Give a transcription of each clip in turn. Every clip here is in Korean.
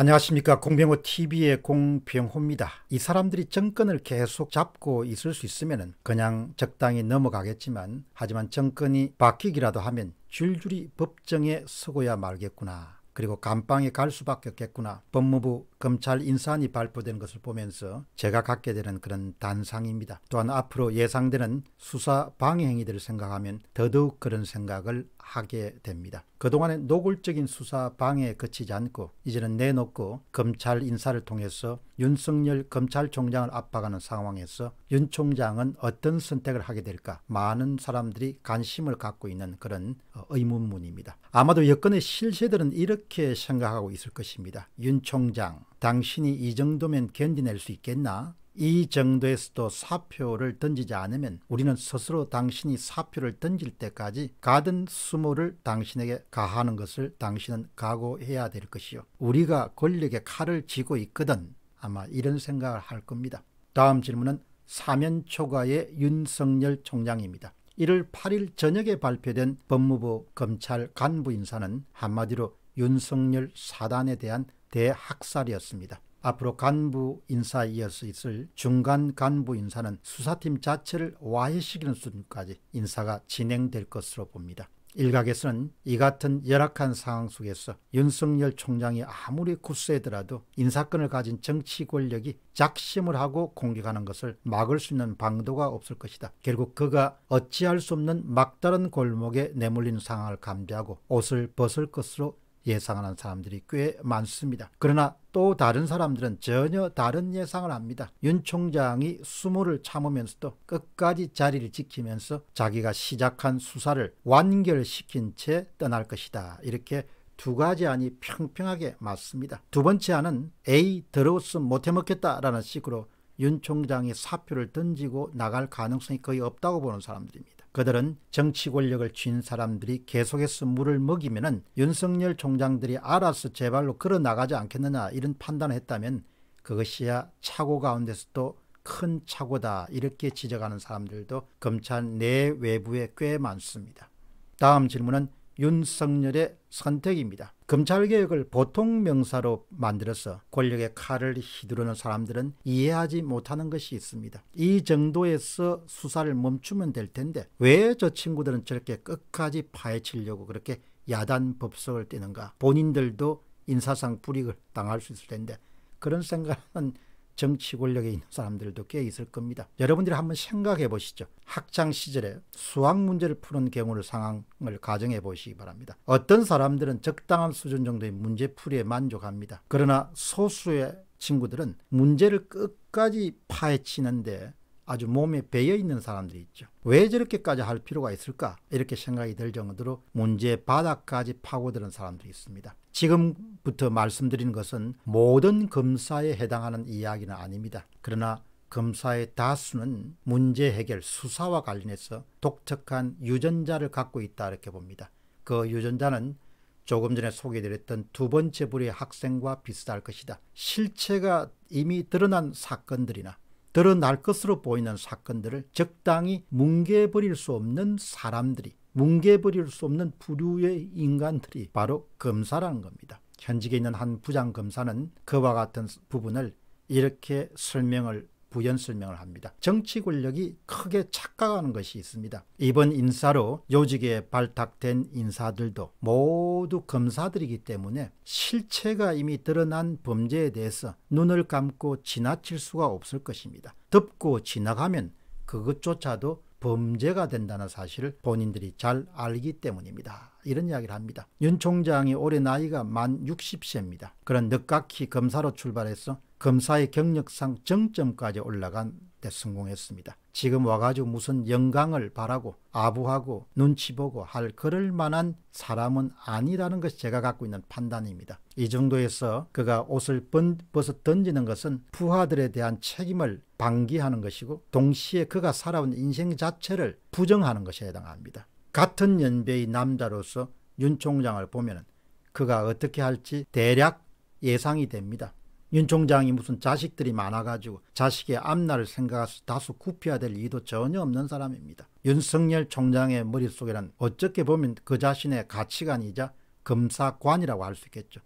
안녕하십니까 공병호 TV의 공병호입니다. 이 사람들이 정권을 계속 잡고 있을 수 있으면 그냥 적당히 넘어가겠지만 하지만 정권이 바뀌기라도 하면 줄줄이 법정에 서고야 말겠구나. 그리고 감방에 갈 수밖에 없겠구나. 법무부 검찰 인사안이 발표된 것을 보면서 제가 갖게 되는 그런 단상입니다. 또한 앞으로 예상되는 수사 방해 행위들을 생각하면 더더욱 그런 생각을 하게 됩니다. 그동안의 노골적인 수사 방해에 그치지 않고 이제는 내놓고 검찰 인사를 통해서 윤석열 검찰총장을 압박하는 상황에서 윤 총장은 어떤 선택을 하게 될까 많은 사람들이 관심을 갖고 있는 그런 어, 의문문입니다. 아마도 여권의 실세들은 이렇게 생각하고 있을 것입니다. 윤 총장 당신이 이 정도면 견디낼 수 있겠나? 이 정도에서도 사표를 던지지 않으면 우리는 스스로 당신이 사표를 던질 때까지 가든 수모를 당신에게 가하는 것을 당신은 각오해야 될 것이요. 우리가 권력의 칼을 쥐고 있거든 아마 이런 생각을 할 겁니다. 다음 질문은 사면초과의 윤석열 총장입니다. 1월 8일 저녁에 발표된 법무부 검찰 간부 인사는 한마디로 윤석열 사단에 대한 대학살이었습니다. 앞으로 간부 인사이어서 있을 중간 간부 인사는 수사팀 자체를 와해시키는 수준까지 인사가 진행될 것으로 봅니다. 일각에서는 이 같은 열악한 상황 속에서 윤석열 총장이 아무리 구수더라도 인사권을 가진 정치 권력이 작심을 하고 공격하는 것을 막을 수 있는 방도가 없을 것이다. 결국 그가 어찌할 수 없는 막다른 골목에 내몰린 상황을 감지하고 옷을 벗을 것으로 예상하는 사람들이 꽤 많습니다. 그러나 또 다른 사람들은 전혀 다른 예상을 합니다. 윤 총장이 수모를 참으면서도 끝까지 자리를 지키면서 자기가 시작한 수사를 완결시킨 채 떠날 것이다. 이렇게 두 가지 안이 평평하게 맞습니다. 두 번째 안은 A 더러웠음 못해먹겠다라는 식으로 윤 총장이 사표를 던지고 나갈 가능성이 거의 없다고 보는 사람들입니다. 그들은 정치 권력을 쥔 사람들이 계속해서 물을 먹이면 윤석열 총장들이 알아서 제발로 걸어나가지 않겠느냐 이런 판단을 했다면 그것이야 차고 가운데서도 큰차고다 이렇게 지적하는 사람들도 검찰 내 외부에 꽤 많습니다. 다음 질문은 윤석열의 선택입니다. 검찰개혁을 보통 명사로 만들어서 권력의 칼을 휘두르는 사람들은 이해하지 못하는 것이 있습니다. 이 정도에서 수사를 멈추면 될 텐데 왜 저 친구들은 저렇게 끝까지 파헤치려고 그렇게 야단 법석을 떼는가 본인들도 인사상 불이익을 당할 수 있을 텐데 그런 생각은 정치 권력에 있는 사람들도 꽤 있을 겁니다. 여러분들이 한번 생각해 보시죠. 학창 시절에 수학 문제를 푸는 경우를 상황을 가정해 보시기 바랍니다. 어떤 사람들은 적당한 수준 정도의 문제 풀이에 만족합니다. 그러나 소수의 친구들은 문제를 끝까지 파헤치는데 아주 몸에 배어 있는 사람들이 있죠. 왜 저렇게까지 할 필요가 있을까? 이렇게 생각이 들 정도로 문제 의 바닥까지 파고드는 사람들이 있습니다. 지금부터 말씀드린 것은 모든 검사에 해당하는 이야기는 아닙니다. 그러나 검사의 다수는 문제 해결 수사와 관련해서 독특한 유전자를 갖고 있다 이렇게 봅니다. 그 유전자는 조금 전에 소개드렸던 두 번째 부류의 학생과 비슷할 것이다. 실체가 이미 드러난 사건들이나 드러날 것으로 보이는 사건들을 적당히 뭉개버릴 수 없는 사람들이 뭉개버릴 수 없는 부류의 인간들이 바로 검사라는 겁니다. 현직에 있는 한 부장검사는 그와 같은 부분을 이렇게 설명을 부연 설명을 합니다. 정치 권력이 크게 착각하는 것이 있습니다. 이번 인사로 요직에 발탁된 인사들도 모두 검사들이기 때문에 실체가 이미 드러난 범죄에 대해서 눈을 감고 지나칠 수가 없을 것입니다. 덮고 지나가면 그것조차도 범죄가 된다는 사실을 본인들이 잘 알기 때문입니다. 이런 이야기를 합니다. 윤 총장이 올해 나이가 만 60세입니다. 그런 늦깎이 검사로 출발해서 검사의 경력상 정점까지 올라간 때 성공했습니다. 지금 와가지고 무슨 영광을 바라고 아부하고 눈치 보고 할 그럴 만한 사람은 아니라는 것이 제가 갖고 있는 판단입니다. 이 정도에서 그가 옷을 번, 벗어 던지는 것은 부하들에 대한 책임을 방기하는 것이고 동시에 그가 살아온 인생 자체를 부정하는 것에 해당합니다. 같은 연배의 남자로서 윤 총장을 보면 그가 어떻게 할지 대략 예상이 됩니다. 윤 총장이 무슨 자식들이 많아가지고 자식의 앞날을 생각해서 다소 굽혀야 될 이도 전혀 없는 사람입니다. 윤석열 총장의 머릿속에는 어떻게 보면 그 자신의 가치관이자 검사관이라고 할 수 있겠죠.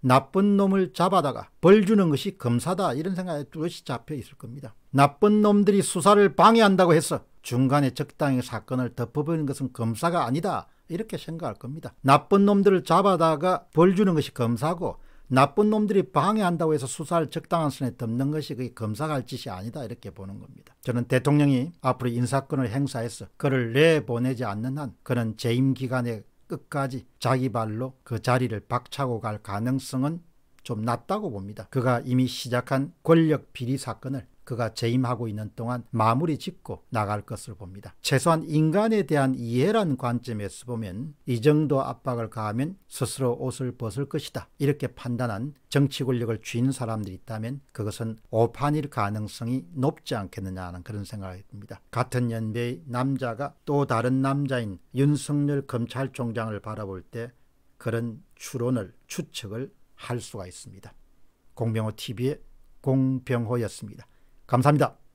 나쁜 놈을 잡아다가 벌 주는 것이 검사다 이런 생각에 뚜렷이 잡혀 있을 겁니다. 나쁜 놈들이 수사를 방해한다고 해서 중간에 적당히 사건을 덮어버리는 것은 검사가 아니다 이렇게 생각할 겁니다. 나쁜 놈들을 잡아다가 벌 주는 것이 검사고 나쁜 놈들이 방해한다고 해서 수사를 적당한 선에 덮는 것이 그게 검사가 할 짓이 아니다 이렇게 보는 겁니다. 저는 대통령이 앞으로 인사권을 행사해서 그를 내보내지 않는 한 그는 재임 기간에 끝까지 자기 발로 그 자리를 박차고 갈 가능성은 좀 낮다고 봅니다. 그가 이미 시작한 권력 비리 사건을 그가 재임하고 있는 동안 마무리 짓고 나갈 것을 봅니다. 최소한 인간에 대한 이해란 관점에서 보면 이 정도 압박을 가하면 스스로 옷을 벗을 것이다. 이렇게 판단한 정치 권력을 쥔 사람들이 있다면 그것은 오판일 가능성이 높지 않겠느냐 하는 그런 생각이 듭니다. 같은 연배의 남자가 또 다른 남자인 윤석열 검찰총장을 바라볼 때 그런 추론을 추측을 할 수가 있습니다. 공병호 TV의 공병호였습니다. 감사합니다.